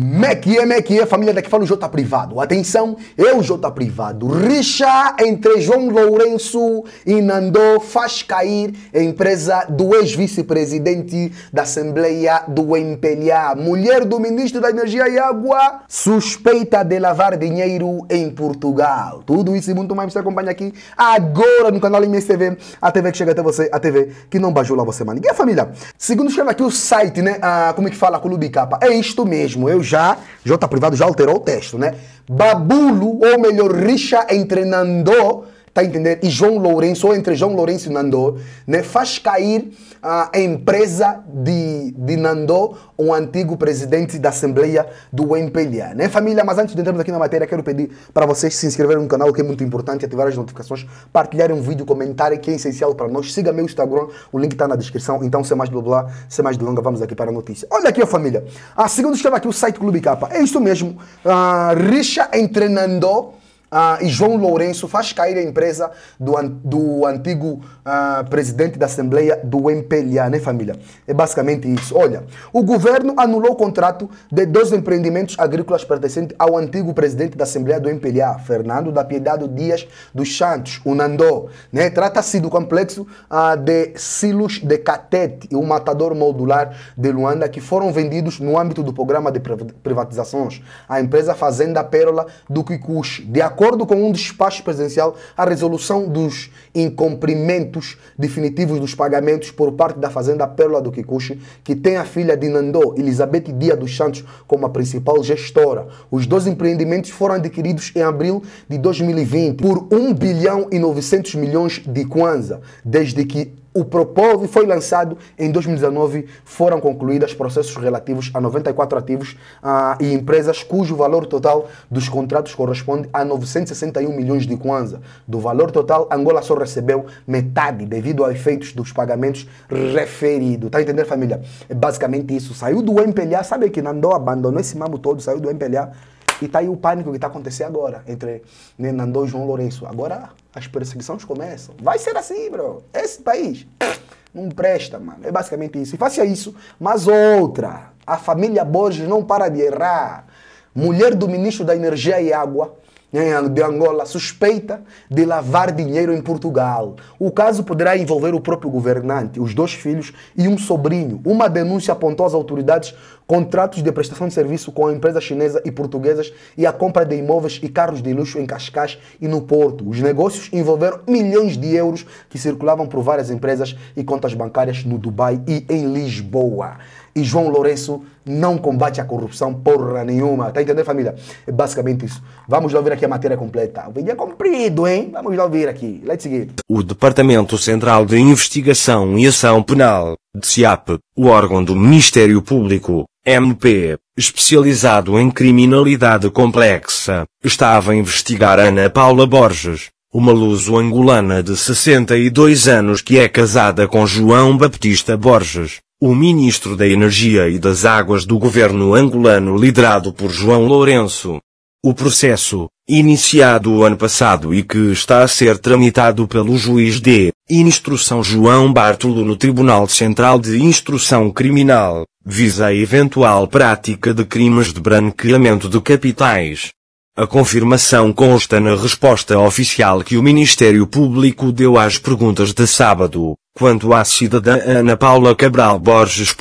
e mequia, família daqui fala o Jota Privado. Atenção, eu Jota Privado. Rixa entre João Lourenço e Nandô faz cair a empresa do ex-vice-presidente da Assembleia do MPLA. Mulher do ministro da Energia e Água suspeita de lavar dinheiro em Portugal. Tudo isso e muito mais você acompanha aqui agora no canal MSTV. A TV que chega até você, a TV que não bajula você, mano. E a família? Segundo chama aqui o site, né? Ah, como é que fala? Clube Capa. É isto mesmo, eu já, jota Privado já alterou o texto, né? Babulo, ou melhor, Richa entrenando tá a entender? E João Lourenço, ou entre João Lourenço e Nandô, né, faz cair ah, a empresa de, de Nandô, o um antigo presidente da Assembleia do MPLA. Né? Família, mas antes de entrarmos aqui na matéria, quero pedir para vocês se inscreverem no canal, que é muito importante, ativar as notificações, partilharem o vídeo, comentarem, que é essencial para nós. Siga meu Instagram, o link está na descrição. Então, sem mais blá blá, sem mais delonga, vamos aqui para a notícia. Olha aqui, ó, família. A ah, segunda aqui o site Clube Capa É isso mesmo. a ah, rixa entre Nandô ah, e João Lourenço faz cair a empresa do, an do antigo ah, presidente da Assembleia do MPLA, né família? É basicamente isso. Olha, o governo anulou o contrato de dois empreendimentos agrícolas pertencentes ao antigo presidente da Assembleia do MPLA, Fernando da Piedade Dias dos Santos, o Nandô. Né? Trata-se do complexo ah, de Silos de Catete e o Matador Modular de Luanda, que foram vendidos no âmbito do programa de privatizações à empresa Fazenda Pérola do Kikuchi, de acordo acordo com um despacho presidencial, a resolução dos incumprimentos definitivos dos pagamentos por parte da Fazenda Pérola do Kikuchi, que tem a filha de Nandô, Elizabeth Dia dos Santos, como a principal gestora. Os dois empreendimentos foram adquiridos em abril de 2020 por 1 bilhão e 900 milhões de kwanza, desde que o propósito foi lançado em 2019. Foram concluídos processos relativos a 94 ativos ah, e empresas cujo valor total dos contratos corresponde a 961 milhões de kwanza. Do valor total, Angola só recebeu metade devido aos efeitos dos pagamentos referidos. Está a entender, família? É basicamente isso. Saiu do MPLA, sabe que Nandô abandonou esse mambo todo, saiu do MPLA e tá aí o pânico que tá acontecendo agora entre Nando e João Lourenço. Agora as perseguições começam. Vai ser assim, bro. Esse país não presta, mano. É basicamente isso. E faça isso, mas outra. A família Borges não para de errar. Mulher do ministro da Energia e Água de Angola suspeita de lavar dinheiro em Portugal. O caso poderá envolver o próprio governante, os dois filhos e um sobrinho. Uma denúncia apontou às autoridades contratos de prestação de serviço com empresas chinesas e portuguesas e a compra de imóveis e carros de luxo em Cascais e no Porto. Os negócios envolveram milhões de euros que circulavam por várias empresas e contas bancárias no Dubai e em Lisboa. E João Lourenço não combate a corrupção porra nenhuma. Tá entendendo, família? É basicamente isso. Vamos lá ver aqui a matéria completa. O vídeo é comprido, hein? Vamos lá ver aqui. Let's it. O Departamento Central de Investigação e Ação Penal, DCAP, o órgão do Ministério Público, MP, especializado em criminalidade complexa, estava a investigar Ana Paula Borges, uma luso-angolana de 62 anos que é casada com João Baptista Borges, o ministro da Energia e das Águas do governo angolano liderado por João Lourenço. O processo, iniciado o ano passado e que está a ser tramitado pelo juiz de instrução João Bartolo no Tribunal Central de Instrução Criminal, visa a eventual prática de crimes de branqueamento de capitais. A confirmação consta na resposta oficial que o Ministério Público deu às perguntas de sábado, Quanto à cidadã Ana Paula Cabral Borges.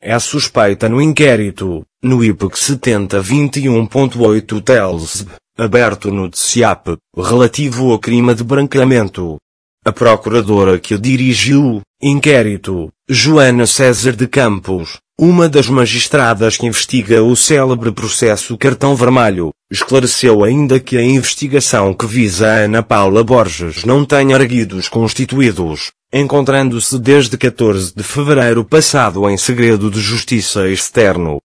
É suspeita no inquérito, no IPC 7021.8 TELSB, aberto no DCAP, relativo ao crime de branqueamento. A procuradora que dirigiu o inquérito, Joana César de Campos, uma das magistradas que investiga o célebre processo Cartão Vermelho, esclareceu ainda que a investigação que visa a Ana Paula Borges não tem arguidos constituídos, encontrando-se desde 14 de fevereiro passado em segredo de justiça externo.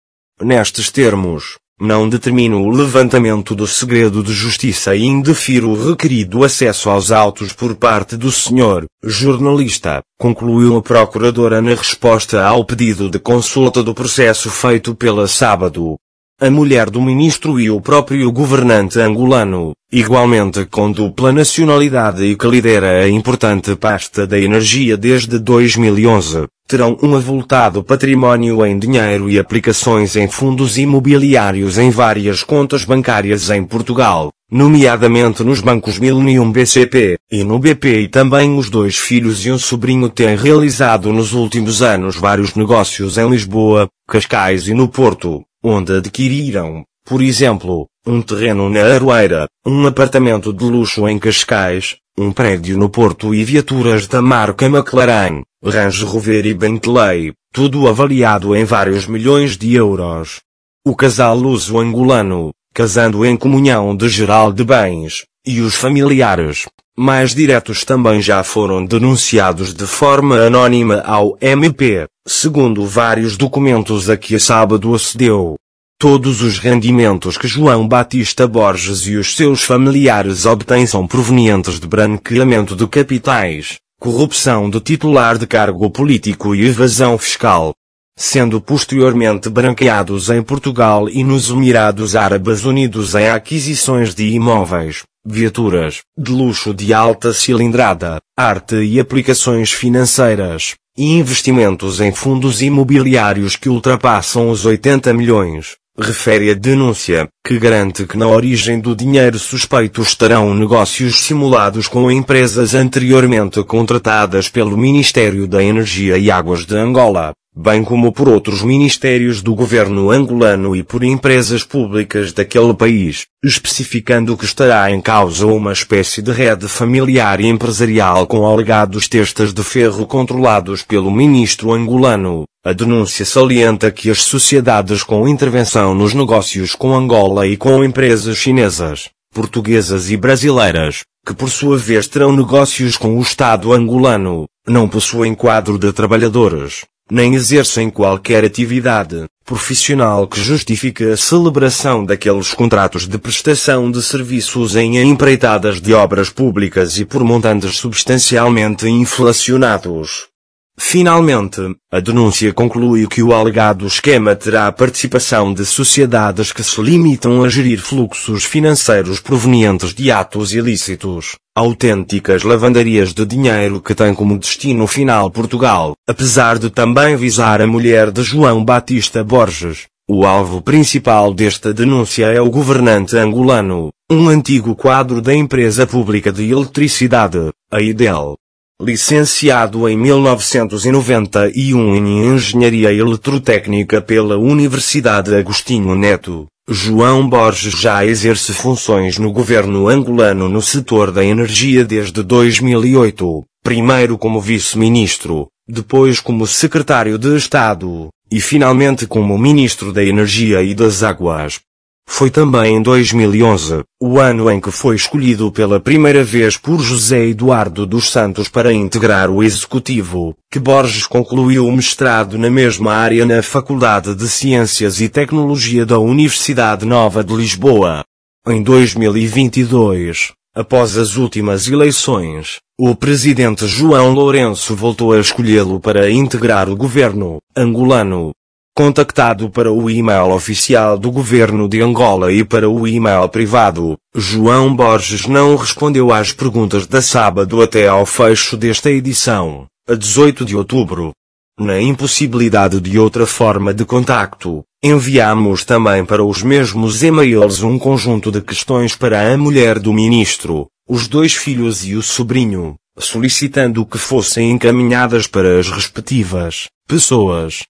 Nestes termos, não determino o levantamento do segredo de justiça e indefiro o requerido acesso aos autos por parte do senhor jornalista, concluiu a procuradora na resposta ao pedido de consulta do processo feito pela Sábado a mulher do ministro e o próprio governante angolano, igualmente com dupla nacionalidade e que lidera a importante pasta da energia desde 2011, terão um avultado património em dinheiro e aplicações em fundos imobiliários em várias contas bancárias em Portugal, nomeadamente nos bancos Millennium BCP e no BP e também os dois filhos e um sobrinho têm realizado nos últimos anos vários negócios em Lisboa, Cascais e no Porto onde adquiriram, por exemplo, um terreno na Aroeira, um apartamento de luxo em Cascais, um prédio no Porto e viaturas da marca McLaren, Range Rover e Bentley, tudo avaliado em vários milhões de euros. O casal luso-angolano, casando em comunhão de geral de bens, e os familiares, mais diretos também já foram denunciados de forma anônima ao MP. Segundo vários documentos a que a sábado acedeu, todos os rendimentos que João Batista Borges e os seus familiares obtêm são provenientes de branqueamento de capitais, corrupção de titular de cargo político e evasão fiscal, sendo posteriormente branqueados em Portugal e nos Emirados Árabes Unidos em aquisições de imóveis, viaturas, de luxo de alta cilindrada, arte e aplicações financeiras e investimentos em fundos imobiliários que ultrapassam os 80 milhões, refere a denúncia, que garante que na origem do dinheiro suspeito estarão negócios simulados com empresas anteriormente contratadas pelo Ministério da Energia e Águas de Angola, bem como por outros ministérios do governo angolano e por empresas públicas daquele país, especificando que estará em causa uma espécie de rede familiar e empresarial com alegados testas de ferro controlados pelo ministro angolano. A denúncia salienta que as sociedades com intervenção nos negócios com Angola e com empresas chinesas, portuguesas e brasileiras, que por sua vez terão negócios com o Estado angolano, não possuem quadro de trabalhadores, nem exercem qualquer atividade profissional que justifique a celebração daqueles contratos de prestação de serviços em empreitadas de obras públicas e por montantes substancialmente inflacionados. Finalmente, a denúncia conclui que o alegado esquema terá a participação de sociedades que se limitam a gerir fluxos financeiros provenientes de atos ilícitos, autênticas lavandarias de dinheiro que têm como destino final Portugal, apesar de também visar a mulher de João Batista Borges. O alvo principal desta denúncia é o governante angolano, um antigo quadro da empresa pública de eletricidade, a IDEL Licenciado em 1991 em Engenharia Eletrotécnica pela Universidade Agostinho Neto, João Borges já exerce funções no governo angolano no setor da energia desde 2008, primeiro como vice-ministro, depois como secretário de Estado, e finalmente como ministro da Energia e das Águas. Foi também em 2011, o ano em que foi escolhido pela primeira vez por José Eduardo dos Santos para integrar o Executivo, que Borges concluiu o mestrado na mesma área na Faculdade de Ciências e Tecnologia da Universidade Nova de Lisboa. Em 2022, após as últimas eleições, o presidente João Lourenço voltou a escolhê-lo para integrar o governo angolano contactado para o e-mail oficial do governo de Angola e para o e-mail privado. João Borges não respondeu às perguntas da sábado até ao fecho desta edição, a 18 de outubro. Na impossibilidade de outra forma de contacto, enviamos também para os mesmos e-mails um conjunto de questões para a mulher do ministro, os dois filhos e o sobrinho, solicitando que fossem encaminhadas para as respectivas pessoas.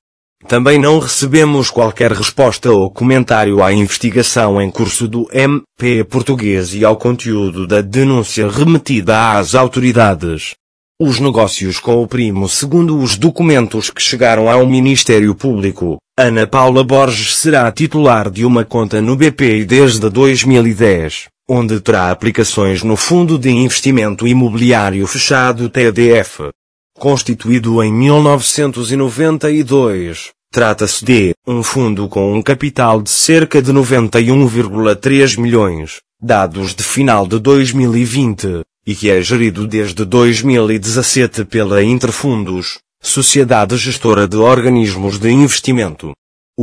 Também não recebemos qualquer resposta ou comentário à investigação em curso do MP português e ao conteúdo da denúncia remetida às autoridades. Os negócios com o primo, segundo os documentos que chegaram ao Ministério Público, Ana Paula Borges será titular de uma conta no BPI desde 2010, onde terá aplicações no Fundo de Investimento Imobiliário Fechado TDF constituído em 1992. Trata-se de um fundo com um capital de cerca de 91,3 milhões, dados de final de 2020, e que é gerido desde 2017 pela Interfundos, Sociedade Gestora de Organismos de Investimento.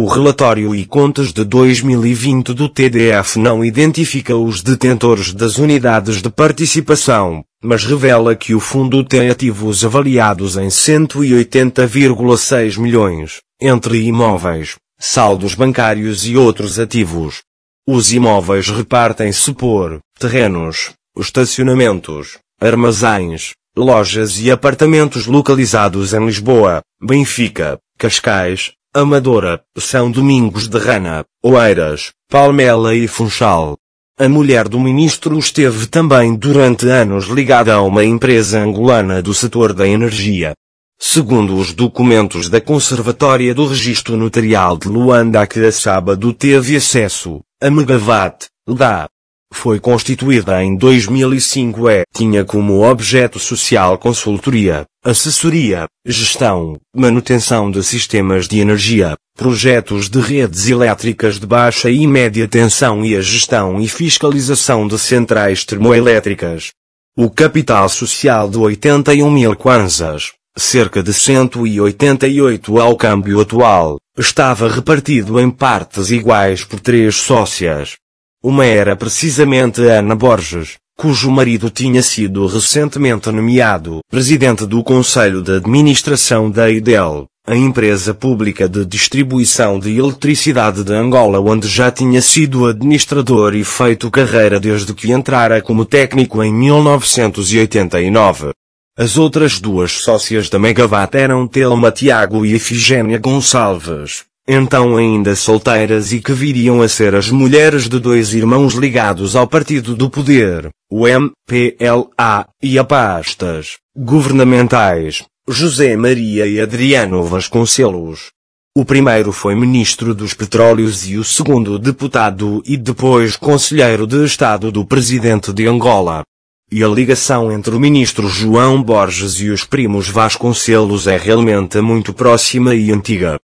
O relatório e contas de 2020 do TDF não identifica os detentores das unidades de participação, mas revela que o fundo tem ativos avaliados em 180,6 milhões, entre imóveis, saldos bancários e outros ativos. Os imóveis repartem-se por terrenos, estacionamentos, armazéns, lojas e apartamentos localizados em Lisboa, Benfica, Cascais, Amadora, São Domingos de Rana, Oeiras, Palmela e Funchal. A mulher do ministro esteve também durante anos ligada a uma empresa angolana do setor da energia. Segundo os documentos da Conservatória do Registro Notarial de Luanda que a sábado teve acesso, a megawatt da foi constituída em 2005 e é, tinha como objeto social consultoria, assessoria, gestão, manutenção de sistemas de energia, projetos de redes elétricas de baixa e média tensão e a gestão e fiscalização de centrais termoelétricas. O capital social de 81 mil kwanzas, cerca de 188 ao câmbio atual, estava repartido em partes iguais por três sócias. Uma era precisamente Ana Borges, cujo marido tinha sido recentemente nomeado presidente do Conselho de Administração da IDEL, a empresa pública de distribuição de eletricidade de Angola, onde já tinha sido administrador e feito carreira desde que entrara como técnico em 1989. As outras duas sócias da Megawatt eram Telma Tiago e Efigênia Gonçalves então ainda solteiras e que viriam a ser as mulheres de dois irmãos ligados ao Partido do Poder, o MPLA, e a pastas governamentais, José Maria e Adriano Vasconcelos. O primeiro foi ministro dos Petróleos e o segundo deputado e depois conselheiro de Estado do presidente de Angola. E a ligação entre o ministro João Borges e os primos Vasconcelos é realmente muito próxima e antiga.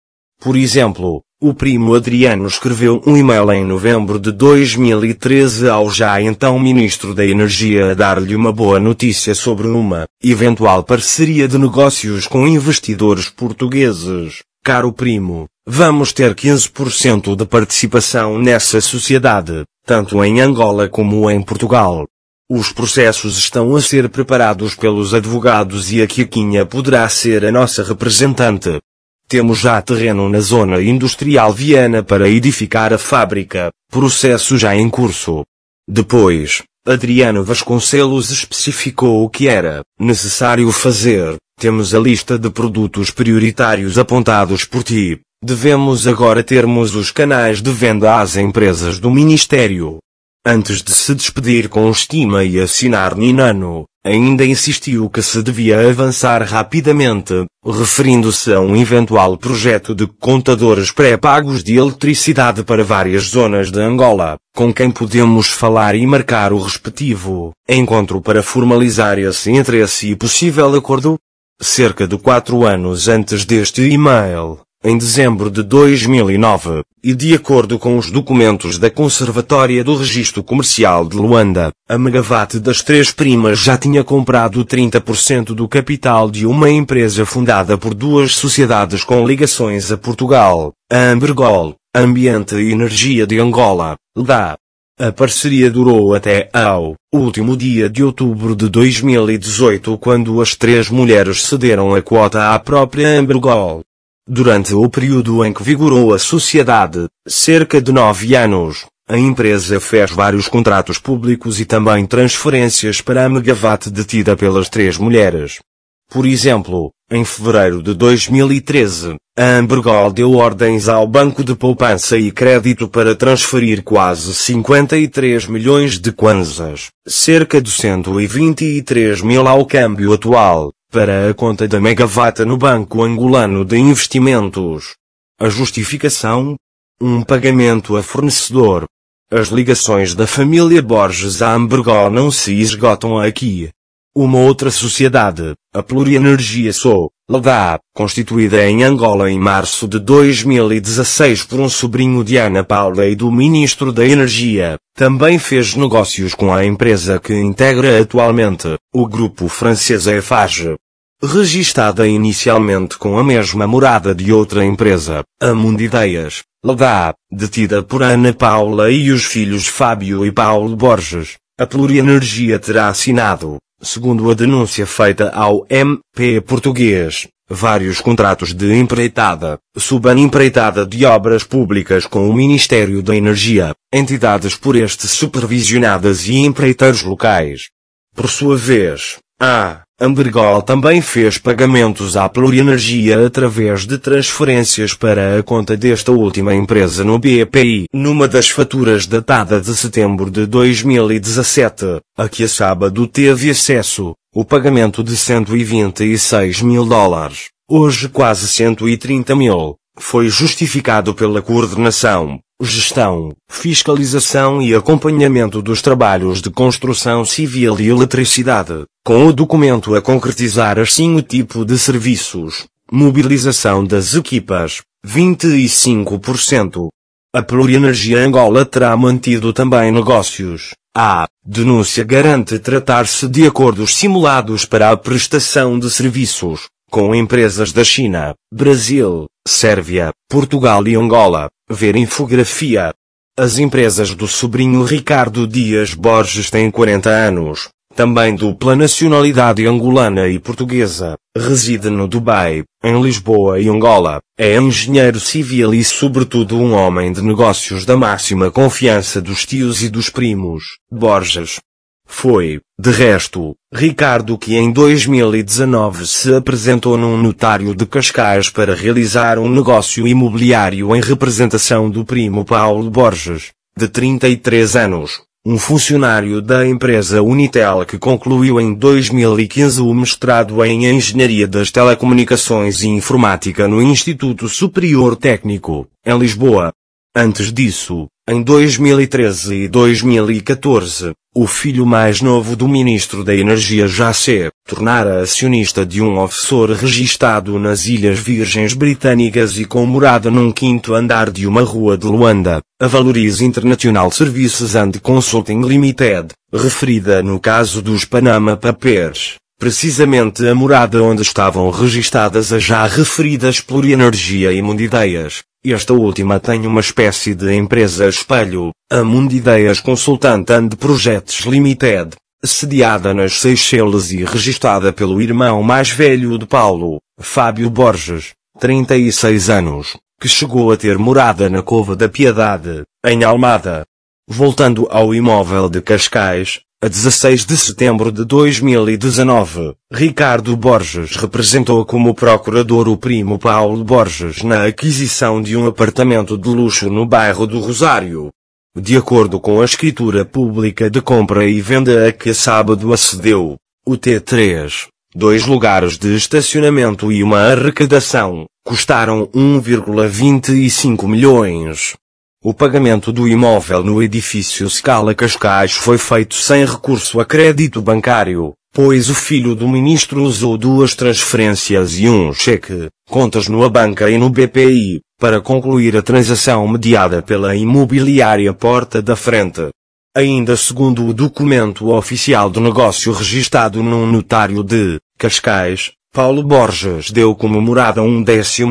Por exemplo, o primo Adriano escreveu um e-mail em novembro de 2013 ao já então Ministro da Energia a dar-lhe uma boa notícia sobre uma eventual parceria de negócios com investidores portugueses. Caro primo, vamos ter 15% de participação nessa sociedade, tanto em Angola como em Portugal. Os processos estão a ser preparados pelos advogados e a Quiquinha poderá ser a nossa representante. Temos já terreno na zona industrial viana para edificar a fábrica, processo já em curso. Depois, Adriano Vasconcelos especificou o que era necessário fazer. Temos a lista de produtos prioritários apontados por ti. Devemos agora termos os canais de venda às empresas do Ministério. Antes de se despedir com estima e assinar Ninano, ainda insistiu que se devia avançar rapidamente, referindo-se a um eventual projeto de contadores pré-pagos de eletricidade para várias zonas de Angola, com quem podemos falar e marcar o respectivo encontro para formalizar esse interesse e possível acordo. Cerca de quatro anos antes deste e-mail, em dezembro de 2009 e de acordo com os documentos da Conservatória do Registro Comercial de Luanda, a Megawatt das Três Primas já tinha comprado 30% do capital de uma empresa fundada por duas sociedades com ligações a Portugal, a Ambergol, Ambiente e Energia de Angola, LDA. A parceria durou até ao último dia de outubro de 2018 quando as três mulheres cederam a quota à própria Ambergol. Durante o período em que vigorou a sociedade, cerca de nove anos, a empresa fez vários contratos públicos e também transferências para a megawatt detida pelas três mulheres. Por exemplo, em fevereiro de 2013, a Ambergol deu ordens ao Banco de Poupança e Crédito para transferir quase 53 milhões de kwanzas, cerca de 123 mil ao câmbio atual, para a conta da Megavata no Banco Angolano de Investimentos. A justificação? Um pagamento a fornecedor. As ligações da família Borges a Ambergo não se esgotam aqui. Uma outra sociedade, a Plurienergia Sou, LADA, constituída em Angola em março de 2016 por um sobrinho de Ana Paula e do Ministro da Energia, também fez negócios com a empresa que integra atualmente, o grupo francês Eiffage registada inicialmente com a mesma morada de outra empresa, a Mundideias, Ladá, detida por Ana Paula e os filhos Fábio e Paulo Borges, a Plurienergia terá assinado, segundo a denúncia feita ao MP português, vários contratos de empreitada, subempreitada de obras públicas com o Ministério da Energia, entidades por este supervisionadas e empreiteiros locais. Por sua vez, a Ambergol também fez pagamentos à Plurienergia através de transferências para a conta desta última empresa no BPI. Numa das faturas datada de setembro de 2017, a que a sábado teve acesso, o pagamento de 126 mil dólares, hoje quase 130 mil, foi justificado pela coordenação gestão, fiscalização e acompanhamento dos trabalhos de construção civil e eletricidade, com o documento a concretizar assim o tipo de serviços, mobilização das equipas, 25%. A Plurienergia Angola terá mantido também negócios. A denúncia garante tratar-se de acordos simulados para a prestação de serviços com empresas da China, Brasil, Sérvia, Portugal e Angola. Ver infografia. As empresas do sobrinho Ricardo Dias Borges têm 40 anos, também dupla nacionalidade angolana e portuguesa, reside no Dubai, em Lisboa e Angola, é engenheiro civil e sobretudo um homem de negócios da máxima confiança dos tios e dos primos. Borges, foi, de resto, Ricardo que em 2019 se apresentou num notário de Cascais para realizar um negócio imobiliário em representação do primo Paulo Borges, de 33 anos, um funcionário da empresa Unitel que concluiu em 2015 o mestrado em Engenharia das Telecomunicações e Informática no Instituto Superior Técnico, em Lisboa. Antes disso, em 2013 e 2014, o filho mais novo do ministro da Energia Jacé tornara acionista de um offshore registado nas Ilhas Virgens Britânicas e com morada num quinto andar de uma rua de Luanda, a Valorize International Services and Consulting Limited, referida no caso dos Panama Papers. Precisamente a morada onde estavam registadas as já referidas Plurienergia e Mundideias, esta última tem uma espécie de empresa espelho, a Mundideias Consultant and Projects Limited, sediada nas Seychelles e registada pelo irmão mais velho de Paulo, Fábio Borges, 36 anos, que chegou a ter morada na Cova da Piedade, em Almada. Voltando ao imóvel de Cascais, a 16 de setembro de 2019, Ricardo Borges representou como procurador o primo Paulo Borges na aquisição de um apartamento de luxo no bairro do Rosário. De acordo com a escritura pública de compra e venda a que sábado acedeu, o T3, dois lugares de estacionamento e uma arrecadação, custaram 1,25 milhões. O pagamento do imóvel no edifício Scala Cascais foi feito sem recurso a crédito bancário, pois o filho do ministro usou duas transferências e um cheque, contas no banca e no BPI, para concluir a transação mediada pela imobiliária Porta da Frente. Ainda segundo o documento oficial do negócio registado num notário de Cascais, Paulo Borges deu como morada um 14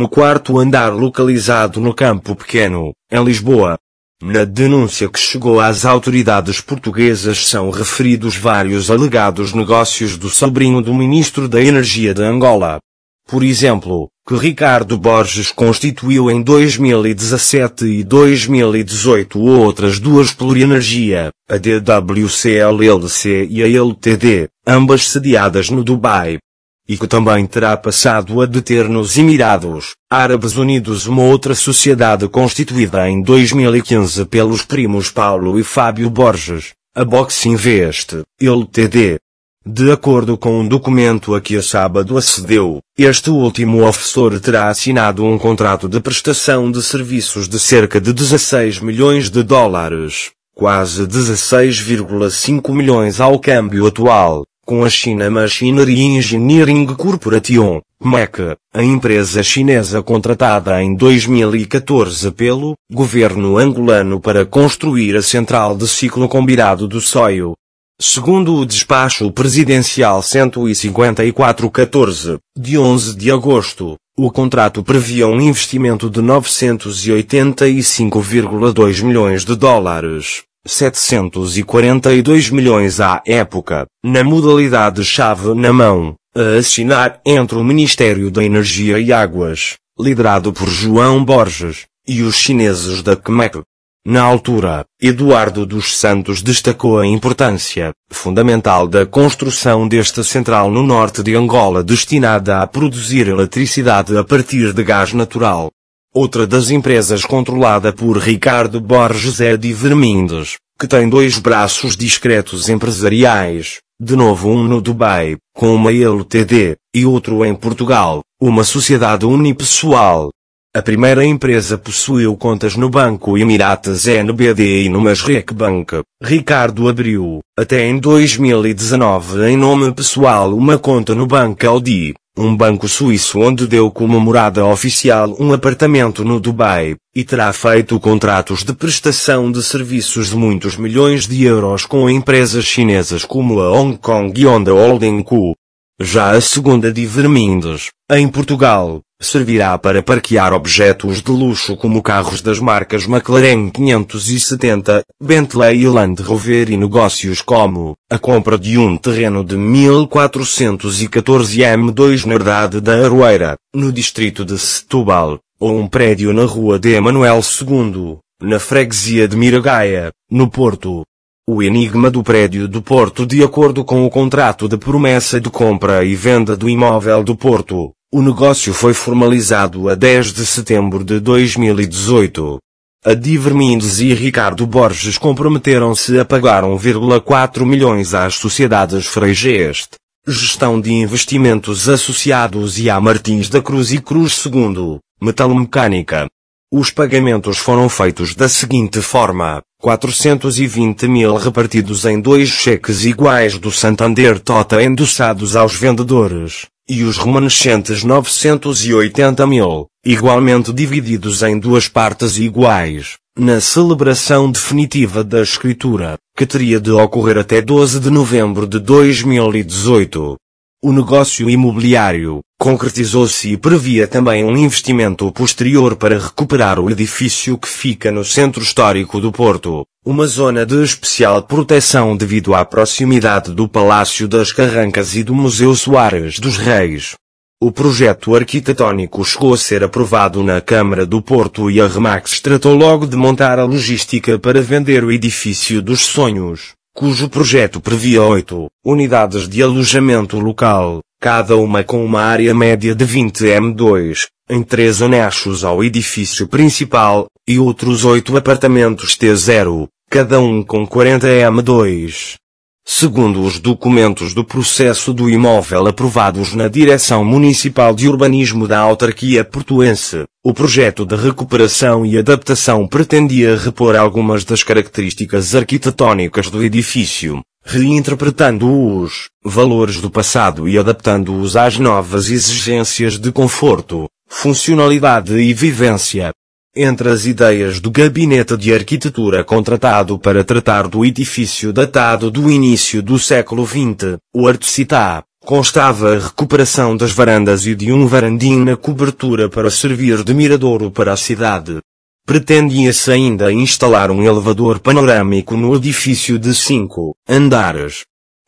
andar localizado no Campo Pequeno, em Lisboa. Na denúncia que chegou às autoridades portuguesas são referidos vários alegados negócios do sobrinho do ministro da Energia de Angola. Por exemplo, que Ricardo Borges constituiu em 2017 e 2018 outras duas plurienergia, a DWCLLC e a LTD, ambas sediadas no Dubai e que também terá passado a deter nos Emirados Árabes Unidos uma outra sociedade constituída em 2015 pelos primos Paulo e Fábio Borges, a Box Invest, LTD. De acordo com um documento a que a sábado acedeu, este último ofessor terá assinado um contrato de prestação de serviços de cerca de 16 milhões de dólares, quase 16,5 milhões ao câmbio atual com a China Machinery Engineering Corporation, MEC, a empresa chinesa contratada em 2014 pelo governo angolano para construir a central de ciclo combinado do sóio. Segundo o despacho presidencial 15414, de 11 de agosto, o contrato previa um investimento de 985,2 milhões de dólares 742 milhões à época, na modalidade chave na mão, a assinar entre o Ministério da Energia e Águas, liderado por João Borges, e os chineses da CMEC. Na altura, Eduardo dos Santos destacou a importância, fundamental da construção desta central no norte de Angola destinada a produzir eletricidade a partir de gás natural. Outra das empresas controlada por Ricardo Borges é de Vermindes, que tem dois braços discretos empresariais, de novo um no Dubai, com uma LTD, e outro em Portugal, uma sociedade unipessoal. A primeira empresa possuiu contas no Banco Emiratas é NBD e no Masrec Bank. Ricardo abriu, até em 2019 em nome pessoal, uma conta no Banco Audi um banco suíço onde deu como morada oficial um apartamento no Dubai, e terá feito contratos de prestação de serviços de muitos milhões de euros com empresas chinesas como a Hong Kong Honda Holding Co. Já a segunda de Vermindes, em Portugal, servirá para parquear objetos de luxo como carros das marcas McLaren 570, Bentley e Land Rover e negócios como a compra de um terreno de 1414 M2 na herdade da Aroeira, no distrito de Setúbal, ou um prédio na rua de Emanuel II, na freguesia de Miragaia, no Porto. O enigma do prédio do Porto de acordo com o contrato de promessa de compra e venda do imóvel do Porto, o negócio foi formalizado a 10 de setembro de 2018. A Divermindes e Ricardo Borges comprometeram-se a pagar 1,4 milhões às sociedades Freigeste, Gestão de Investimentos Associados e à Martins da Cruz e Cruz II, Metalmecânica. Os pagamentos foram feitos da seguinte forma. 420 mil repartidos em dois cheques iguais do Santander Tota endossados aos vendedores, e os remanescentes 980 mil, igualmente divididos em duas partes iguais, na celebração definitiva da escritura, que teria de ocorrer até 12 de novembro de 2018. O negócio imobiliário concretizou-se e previa também um investimento posterior para recuperar o edifício que fica no centro histórico do Porto, uma zona de especial proteção devido à proximidade do Palácio das Carrancas e do Museu Soares dos Reis. O projeto arquitetónico chegou a ser aprovado na Câmara do Porto e a Remax tratou logo de montar a logística para vender o edifício dos sonhos cujo projeto previa oito unidades de alojamento local, cada uma com uma área média de 20 m2, em três anexos ao edifício principal, e outros oito apartamentos T0, cada um com 40 m2. Segundo os documentos do processo do imóvel aprovados na Direção Municipal de Urbanismo da autarquia portuense, o projeto de recuperação e adaptação pretendia repor algumas das características arquitetónicas do edifício, reinterpretando os valores do passado e adaptando-os às novas exigências de conforto, funcionalidade e vivência. Entre as ideias do gabinete de arquitetura contratado para tratar do edifício datado do início do século XX, o Artesitá, constava a recuperação das varandas e de um varandim na cobertura para servir de miradouro para a cidade. Pretendia-se ainda instalar um elevador panorâmico no edifício de cinco andares,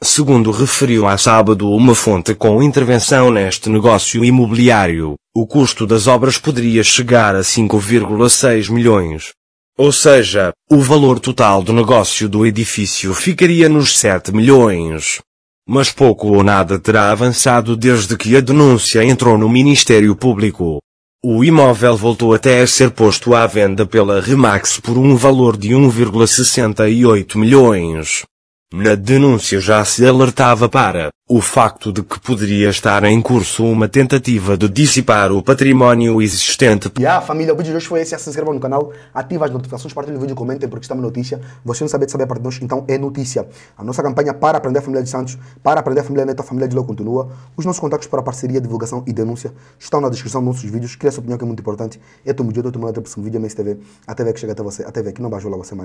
Segundo referiu a sábado uma fonte com intervenção neste negócio imobiliário, o custo das obras poderia chegar a 5,6 milhões. Ou seja, o valor total do negócio do edifício ficaria nos 7 milhões. Mas pouco ou nada terá avançado desde que a denúncia entrou no Ministério Público. O imóvel voltou até a ser posto à venda pela Remax por um valor de 1,68 milhões. Na denúncia já se alertava para o facto de que poderia estar em curso uma tentativa de dissipar o património existente. E a família, o vídeo de hoje foi esse. Se inscreva no canal, ative as notificações, partilhe o vídeo, comentem porque está uma notícia. Você não sabe de saber para nós, então é notícia. A nossa campanha para aprender a família de Santos, para aprender a família Neto, a família de Léo continua. Os nossos contatos para parceria, divulgação e denúncia estão na descrição dos nossos vídeos. Cria sua opinião que é muito importante. Eu estou de outro, eu tomo de vídeo próximo vídeo, MSTV. Até ver que chega até você. Até ver que não baixou lá você, maneira.